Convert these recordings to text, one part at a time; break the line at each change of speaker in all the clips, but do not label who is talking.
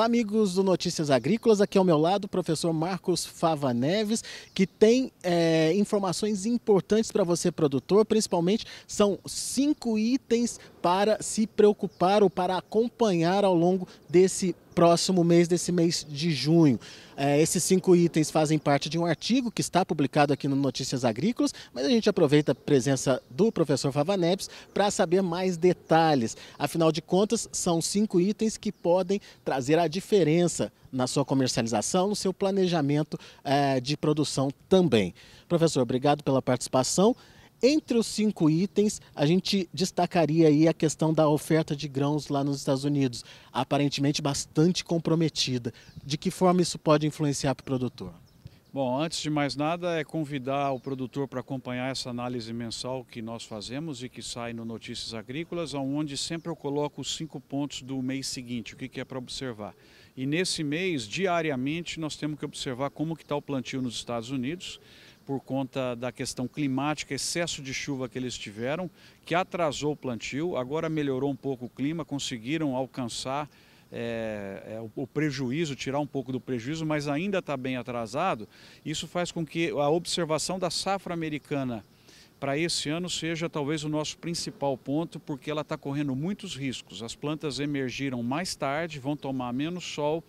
Olá, amigos do Notícias Agrícolas. Aqui ao meu lado, o professor Marcos Fava Neves, que tem é, informações importantes para você, produtor. Principalmente, são cinco itens para se preocupar ou para acompanhar ao longo desse próximo mês desse mês de junho. É, esses cinco itens fazem parte de um artigo que está publicado aqui no Notícias Agrícolas, mas a gente aproveita a presença do professor Fava para saber mais detalhes. Afinal de contas, são cinco itens que podem trazer a diferença na sua comercialização, no seu planejamento é, de produção também. Professor, obrigado pela participação. Entre os cinco itens, a gente destacaria aí a questão da oferta de grãos lá nos Estados Unidos, aparentemente bastante comprometida. De que forma isso pode influenciar para o produtor?
Bom, antes de mais nada, é convidar o produtor para acompanhar essa análise mensal que nós fazemos e que sai no Notícias Agrícolas, onde sempre eu coloco os cinco pontos do mês seguinte, o que é para observar. E nesse mês, diariamente, nós temos que observar como que está o plantio nos Estados Unidos, por conta da questão climática, excesso de chuva que eles tiveram, que atrasou o plantio, agora melhorou um pouco o clima, conseguiram alcançar é, é, o, o, prejuízo, tirar um pouco do prejuízo, mas ainda está bem atrasado. Isso faz com que a observação da safra americana para esse ano seja talvez o nosso principal ponto, porque ela está correndo muitos riscos. As plantas emergiram mais tarde, vão tomar menos sol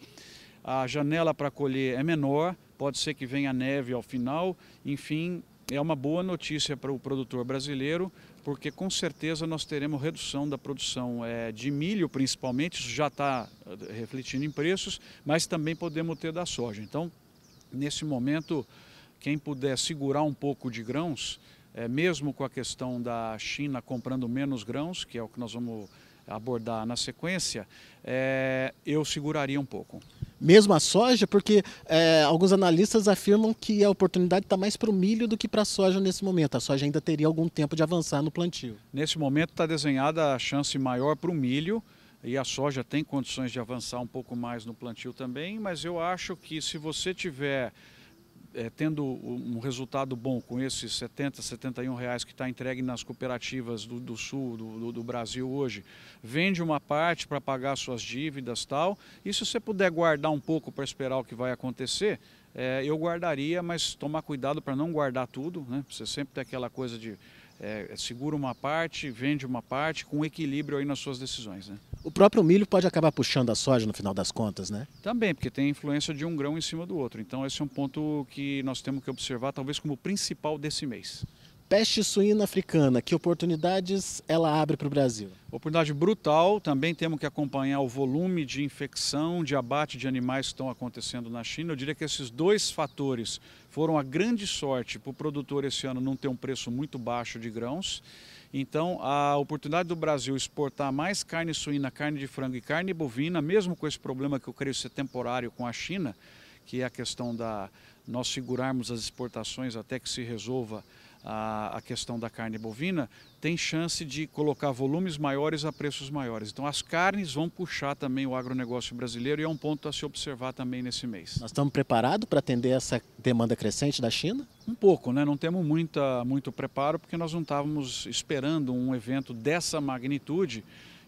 a janela para colher é menor, pode ser que venha neve ao final, enfim, é uma boa notícia para o produtor brasileiro, porque com certeza nós teremos redução da produção é, de milho, principalmente, isso já está eh, refletindo em preços, mas também podemos ter da soja. Então, nesse momento, quem puder segurar um pouco de grãos, é, mesmo com a questão da China comprando menos grãos, que é o que nós vamos abordar na sequência, é, eu seguraria um pouco.
Mesmo a soja? Porque é, alguns analistas afirmam que a oportunidade está mais para o milho do que para a soja nesse momento. A soja ainda teria algum tempo de avançar no plantio.
Nesse momento está desenhada a chance maior para o milho e a soja tem condições de avançar um pouco mais no plantio também, mas eu acho que se você tiver é, tendo um resultado bom com esses 70, 71 reais que está entregue nas cooperativas do, do Sul, do, do, do, Brasil hoje, vende uma parte para pagar suas dívidas tal, e se você puder guardar um pouco para esperar o que vai acontecer, é, eu guardaria, mas tomar cuidado para não guardar tudo, né? Você sempre tem aquela coisa de é, é, segura uma parte, vende uma parte, com equilíbrio aí nas suas decisões.
Né? O próprio milho pode acabar puxando a soja no final das contas, né?
Também, porque tem influência de um grão em cima do outro. Então esse é um ponto que nós temos que observar, talvez como principal desse
mês peste suína africana, que oportunidades ela abre para o Brasil? Oportunidade
brutal, também temos que acompanhar o volume de infecção, de abate de animais que estão acontecendo na China. Eu diria que esses dois fatores foram a grande sorte para o produtor esse ano não ter um preço muito baixo de grãos. Então, a oportunidade do Brasil exportar mais carne suína, carne de frango e carne bovina, mesmo com esse problema que eu creio ser temporário com a China, que é a questão da nós segurarmos as exportações até que se resolva a, a questão da carne bovina, tem chance de colocar volumes maiores a preços maiores. Então as carnes vão puxar também o agronegócio brasileiro e é um ponto a se observar também nesse mês. Nós
estamos preparados para atender essa demanda crescente da China? Um pouco, né? Não temos
muita, muito preparo porque nós não estávamos esperando um evento dessa magnitude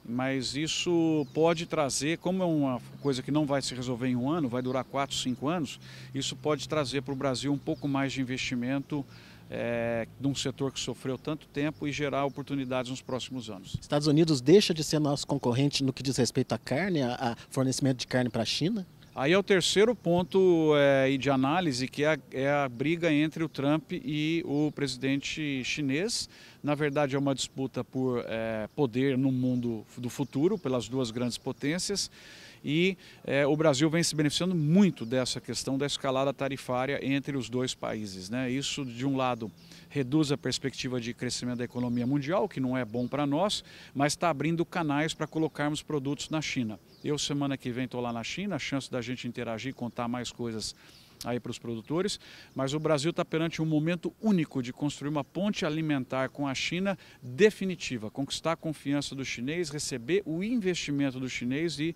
mas isso pode trazer, como é uma coisa que não vai se resolver em um ano, vai durar 4, 5 anos, isso pode trazer para o Brasil um pouco mais de investimento é, de um setor que sofreu tanto tempo e gerar oportunidades nos próximos anos.
Estados Unidos deixa de ser nosso concorrente no que diz respeito à carne, a, a fornecimento de carne para a China?
Aí é o terceiro ponto é, de análise, que é a, é a briga entre o Trump e o presidente chinês. Na verdade, é uma disputa por é, poder no mundo do futuro, pelas duas grandes potências. E é, o Brasil vem se beneficiando muito dessa questão da escalada tarifária entre os dois países. Né? Isso, de um lado, reduz a perspectiva de crescimento da economia mundial, que não é bom para nós, mas está abrindo canais para colocarmos produtos na China. Eu, semana que vem, estou lá na China, a chance da gente interagir, e contar mais coisas aí para os produtores, mas o Brasil está perante um momento único de construir uma ponte alimentar com a China definitiva, conquistar a confiança do chinês, receber o investimento do chinês e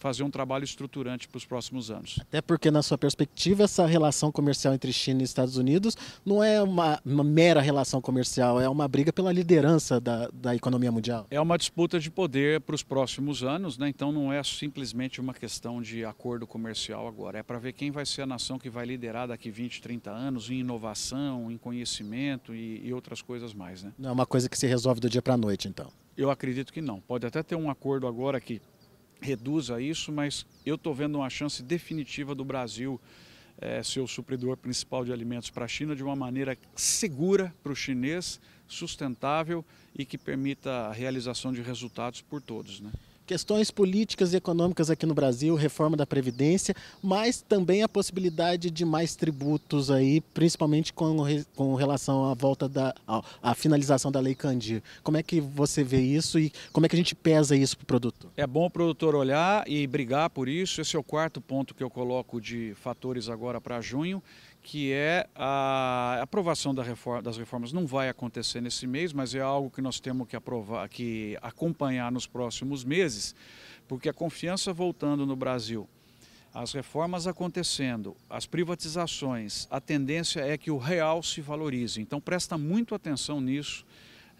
fazer um trabalho estruturante para os próximos anos.
Até porque, na sua perspectiva, essa relação comercial entre China e Estados Unidos não é uma, uma mera relação comercial, é uma briga pela liderança da, da economia mundial.
É uma disputa de poder para os próximos anos, né? então não é simplesmente uma questão de acordo comercial agora, é para ver quem vai ser a nação que vai liderar daqui 20, 30 anos em inovação, em conhecimento e, e outras coisas mais. Né?
Não é uma coisa que se resolve do dia para a noite, então?
Eu acredito que não. Pode até ter um acordo agora que reduza isso, mas eu estou vendo uma chance definitiva do Brasil é, ser o supridor principal de alimentos para a China de uma maneira segura para o chinês, sustentável e que permita a realização de resultados por todos. Né?
questões políticas e econômicas aqui no Brasil, reforma da Previdência, mas também a possibilidade de mais tributos aí, principalmente com, com relação à volta da à, finalização da Lei Candir. Como é que você vê isso e como é que a gente pesa isso para o produtor?
É bom o produtor olhar e brigar por isso. Esse é o quarto ponto que eu coloco de fatores agora para junho que é a aprovação das reformas não vai acontecer nesse mês, mas é algo que nós temos que aprovar, que acompanhar nos próximos meses, porque a confiança voltando no Brasil, as reformas acontecendo, as privatizações, a tendência é que o real se valorize. Então presta muito atenção nisso.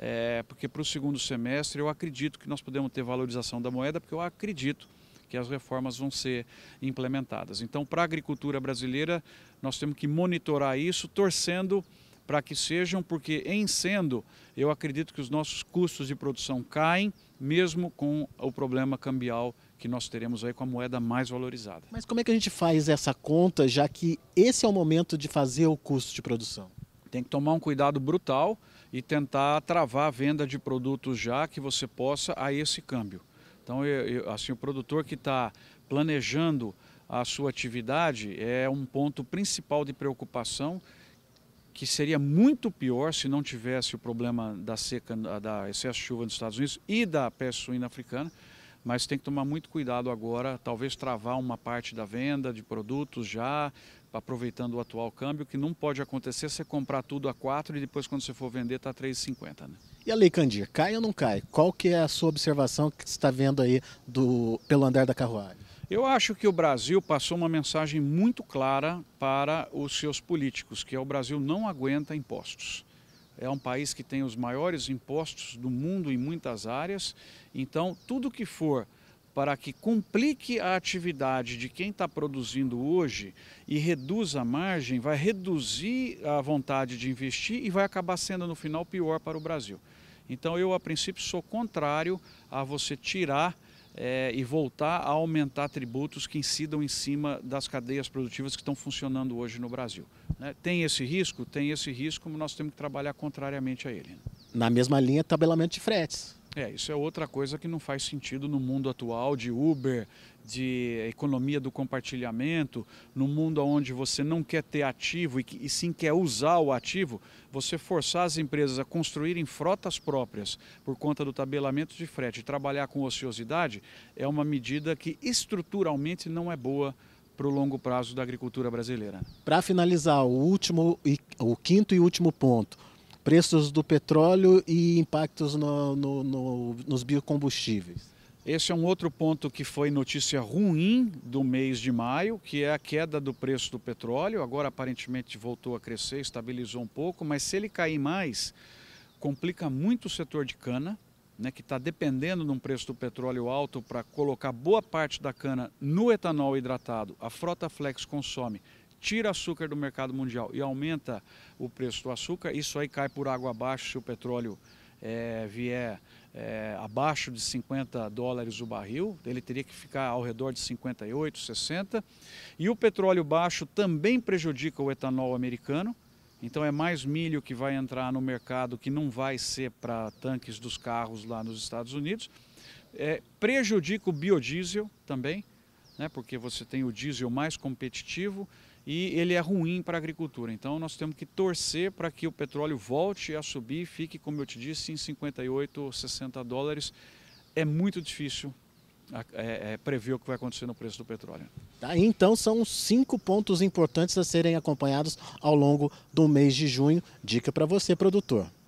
É, porque para o segundo semestre eu acredito que nós podemos ter valorização da moeda, porque eu acredito que as reformas vão ser implementadas. Então, para a agricultura brasileira, nós temos que monitorar isso, torcendo para que sejam, porque em sendo, eu acredito que os nossos custos de produção caem, mesmo com o problema cambial que nós teremos aí com a moeda mais valorizada.
Mas como é que a gente faz essa conta, já que esse é o momento de fazer o custo de produção? Tem que tomar um
cuidado brutal e tentar travar a venda de produtos já que você possa a esse câmbio. Então, eu, eu, assim, o produtor que está planejando a sua atividade é um ponto principal de preocupação que seria muito pior se não tivesse o problema da seca, da excesso de chuva nos Estados Unidos e da peste suína africana, mas tem que tomar muito cuidado agora, talvez travar uma parte da venda de produtos já, aproveitando o atual câmbio, que não pode acontecer você comprar tudo a 4 e depois quando você for vender está 3,50, né?
E a Lei Candir, cai ou não cai? Qual que é a sua observação que você está vendo aí do, pelo andar da carruagem?
Eu acho que o Brasil passou uma mensagem muito clara para os seus políticos, que é o Brasil não aguenta impostos. É um país que tem os maiores impostos do mundo em muitas áreas, então tudo que for para que complique a atividade de quem está produzindo hoje e reduza a margem, vai reduzir a vontade de investir e vai acabar sendo no final pior para o Brasil. Então eu a princípio sou contrário a você tirar é, e voltar a aumentar tributos que incidam em cima das cadeias produtivas que estão funcionando hoje no Brasil. Né? Tem esse risco? Tem esse risco, mas nós temos que trabalhar contrariamente a ele. Né?
Na mesma linha, tabelamento de fretes.
É, isso é outra coisa que não faz sentido no mundo atual de Uber, de economia do compartilhamento, no mundo onde você não quer ter ativo e, e sim quer usar o ativo, você forçar as empresas a construírem frotas próprias por conta do tabelamento de frete e trabalhar com ociosidade é uma medida que estruturalmente não é boa para o longo prazo da agricultura brasileira.
Para finalizar, o último, o quinto e último ponto preços do petróleo e impactos no, no, no, nos biocombustíveis.
Esse é um outro ponto que foi notícia ruim do mês de maio, que é a queda do preço do petróleo. Agora aparentemente voltou a crescer, estabilizou um pouco, mas se ele cair mais, complica muito o setor de cana, né, que está dependendo de um preço do petróleo alto para colocar boa parte da cana no etanol hidratado. A Frota Flex consome tira açúcar do mercado mundial e aumenta o preço do açúcar, isso aí cai por água abaixo se o petróleo é, vier é, abaixo de 50 dólares o barril, ele teria que ficar ao redor de 58, 60. E o petróleo baixo também prejudica o etanol americano, então é mais milho que vai entrar no mercado que não vai ser para tanques dos carros lá nos Estados Unidos. É, prejudica o biodiesel também, né, porque você tem o diesel mais competitivo, e ele é ruim para a agricultura. Então nós temos que torcer para que o petróleo volte a subir, fique, como eu te disse, em 58, 60 dólares. É muito difícil é, é, prever o que vai acontecer no preço do petróleo.
Tá, então são cinco pontos importantes a serem acompanhados ao longo do mês de junho. Dica para você, produtor.